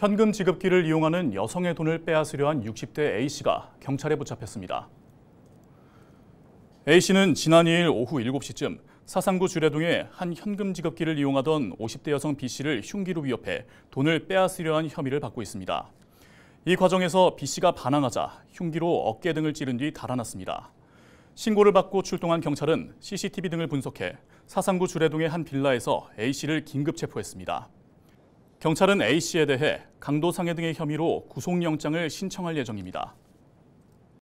현금 지급기를 이용하는 여성의 돈을 빼앗으려 한 60대 A씨가 경찰에 붙잡혔습니다. A씨는 지난 2일 오후 7시쯤 사상구 주례동에 한 현금 지급기를 이용하던 50대 여성 B씨를 흉기로 위협해 돈을 빼앗으려 한 혐의를 받고 있습니다. 이 과정에서 B씨가 반항하자 흉기로 어깨 등을 찌른 뒤 달아났습니다. 신고를 받고 출동한 경찰은 CCTV 등을 분석해 사상구 주례동의 한 빌라에서 A씨를 긴급 체포했습니다. 경찰은 A씨에 대해 강도상해 등의 혐의로 구속영장을 신청할 예정입니다.